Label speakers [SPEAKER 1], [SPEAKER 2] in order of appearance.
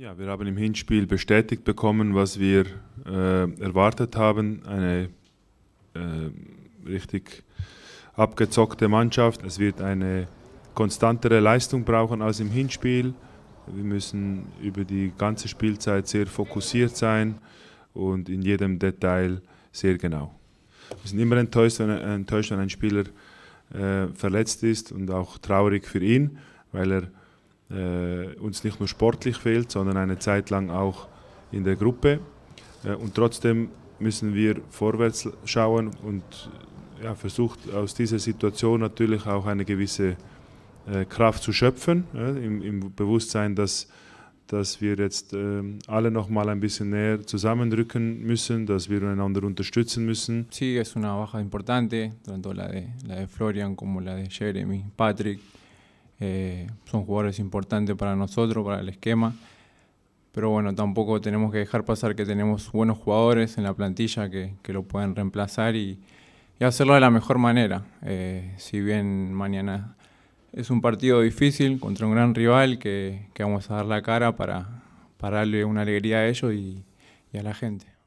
[SPEAKER 1] Ja, wir haben im Hinspiel bestätigt bekommen, was wir äh, erwartet haben. Eine äh, richtig abgezockte Mannschaft. Es wird eine konstantere Leistung brauchen als im Hinspiel. Wir müssen über die ganze Spielzeit sehr fokussiert sein und in jedem Detail sehr genau. Wir sind immer enttäuscht, wenn, enttäuscht, wenn ein Spieler äh, verletzt ist und auch traurig für ihn, weil er äh, uns nicht nur sportlich fehlt, sondern eine Zeit lang auch in der Gruppe. Äh, und trotzdem müssen wir vorwärts schauen und äh, ja, versucht aus dieser Situation natürlich auch eine gewisse äh, Kraft zu schöpfen, im, im, Bewusstsein, dass dass wir jetzt äh, alle noch mal ein bisschen näher zusammenrücken müssen, dass wir einander unterstützen müssen. Sí, es una baja importante, tanto la de,
[SPEAKER 2] la de Florian como la de Jeremy, Patrick. Eh, son jugadores importantes para nosotros, para el esquema. Pero bueno, tampoco tenemos que dejar pasar que tenemos buenos jugadores en la plantilla que, lo pueden reemplazar y, hacerlo de la mejor manera. Eh, si bien mañana es un partido difícil contra un gran rival que, vamos a dar la cara para, darle una alegría a ellos y a la gente.